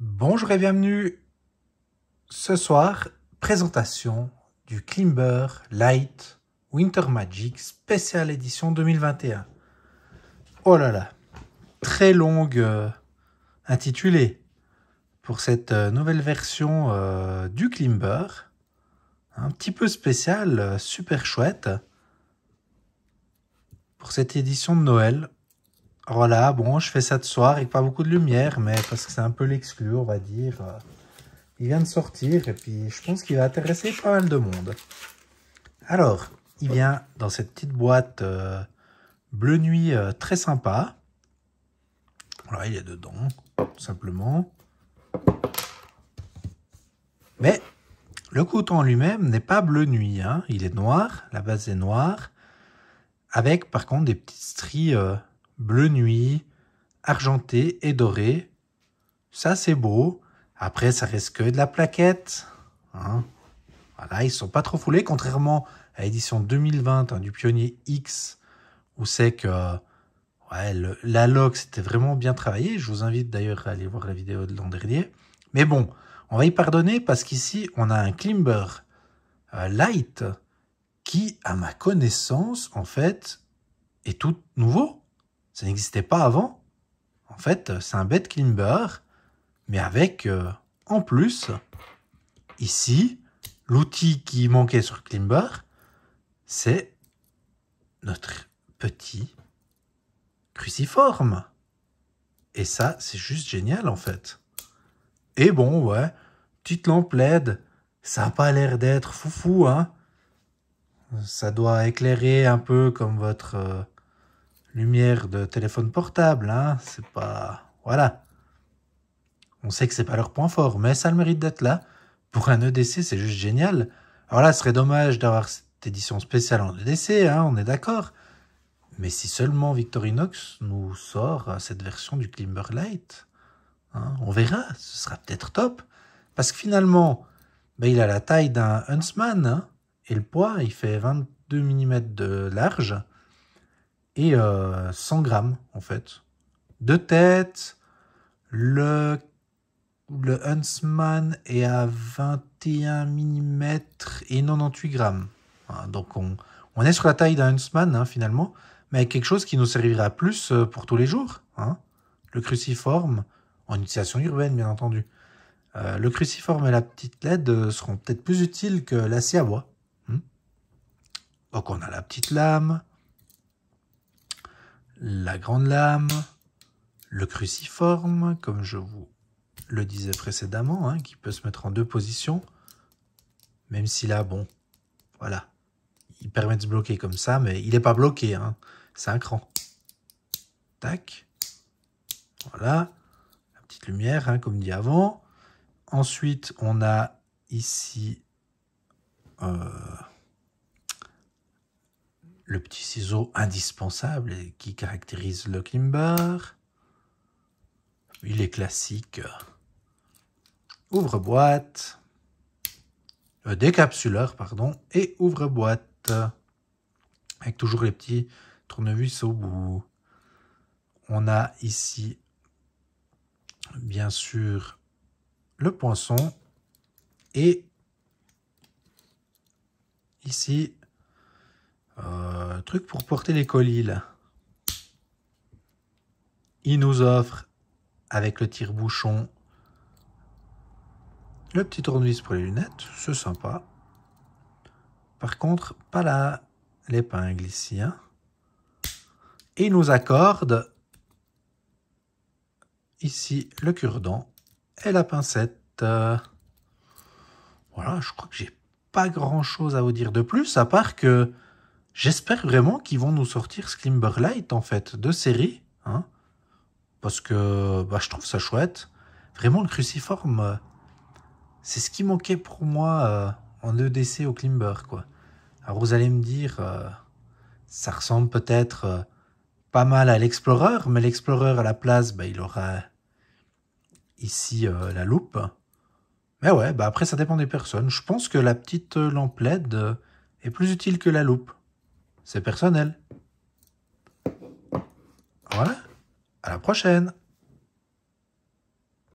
Bonjour et bienvenue. Ce soir, présentation du Climber Light Winter Magic spéciale édition 2021. Oh là là, très longue euh, intitulée pour cette euh, nouvelle version euh, du Climber. Un petit peu spécial, super chouette pour cette édition de Noël. Voilà, bon, je fais ça de soir avec pas beaucoup de lumière, mais parce que c'est un peu l'exclu, on va dire. Il vient de sortir et puis je pense qu'il va intéresser pas mal de monde. Alors, il vient dans cette petite boîte euh, bleu nuit euh, très sympa. Voilà, il est dedans, tout simplement. Mais le coton lui-même n'est pas bleu nuit. Hein. Il est noir, la base est noire. Avec par contre des petites stries euh, bleu nuit, argenté et doré. Ça, c'est beau. Après, ça reste que de la plaquette. Hein voilà, ils sont pas trop foulés, contrairement à l'édition 2020 hein, du Pionnier X, où c'est que ouais, la log, c'était vraiment bien travaillé. Je vous invite d'ailleurs à aller voir la vidéo de l'an dernier. Mais bon, on va y pardonner parce qu'ici, on a un Climber euh, Light qui, à ma connaissance, en fait, est tout nouveau. Ça n'existait pas avant. En fait, c'est un bête climber, mais avec, euh, en plus, ici, l'outil qui manquait sur Climber, c'est notre petit cruciforme. Et ça, c'est juste génial, en fait. Et bon, ouais, petite lampe LED, ça n'a pas l'air d'être foufou, hein. Ça doit éclairer un peu comme votre euh, lumière de téléphone portable, hein, c'est pas... Voilà. On sait que c'est pas leur point fort, mais ça le mérite d'être là. Pour un EDC, c'est juste génial. Alors là, ce serait dommage d'avoir cette édition spéciale en EDC, hein, on est d'accord. Mais si seulement Victorinox nous sort euh, cette version du Climber hein, on verra, ce sera peut-être top. Parce que finalement, ben, il a la taille d'un Huntsman, hein, et le poids, il fait 22 mm de large et 100 euh, grammes en fait. De tête, le, le Huntsman est à 21 mm et 98 grammes. donc on, on, est sur la taille d'un Huntsman hein, finalement, mais avec quelque chose qui nous servira plus euh, pour tous les jours. Hein. Le cruciforme, en utilisation urbaine bien entendu. Euh, le cruciforme et la petite LED seront peut-être plus utiles que l'acier à bois. Hmm. donc on a la petite lame, la grande lame, le cruciforme, comme je vous le disais précédemment, hein, qui peut se mettre en deux positions, même si là, bon, voilà, il permet de se bloquer comme ça, mais il n'est pas bloqué, hein. c'est un cran. Tac, voilà, la petite lumière, hein, comme dit avant. Ensuite, on a ici... Euh, le petit ciseau indispensable qui caractérise le Klimber. Il est classique. Ouvre-boîte. Le euh, décapsuleur, pardon. Et ouvre-boîte. Avec toujours les petits tournevis au bout. On a ici, bien sûr, le poinçon. Et ici, euh, truc pour porter les colis Il nous offre avec le tire-bouchon le petit tournevis pour les lunettes, c'est sympa. Par contre, pas là l'épingle ici. Et hein. il nous accorde ici le cure-dent et la pincette. Euh, voilà, je crois que j'ai pas grand chose à vous dire de plus, à part que J'espère vraiment qu'ils vont nous sortir Climber Light, en fait, de série. Hein. parce que bah, je trouve ça chouette. Vraiment, le cruciforme, euh, c'est ce qui manquait pour moi euh, en EDC au Climber. Quoi. Alors vous allez me dire, euh, ça ressemble peut-être pas mal à l'Explorer, mais l'Explorer à la place, bah, il aura ici la loupe. Mais ouais, bah après ça dépend des personnes. Je pense que la petite lampe LED est plus utile que la loupe c'est personnel. Voilà, à la prochaine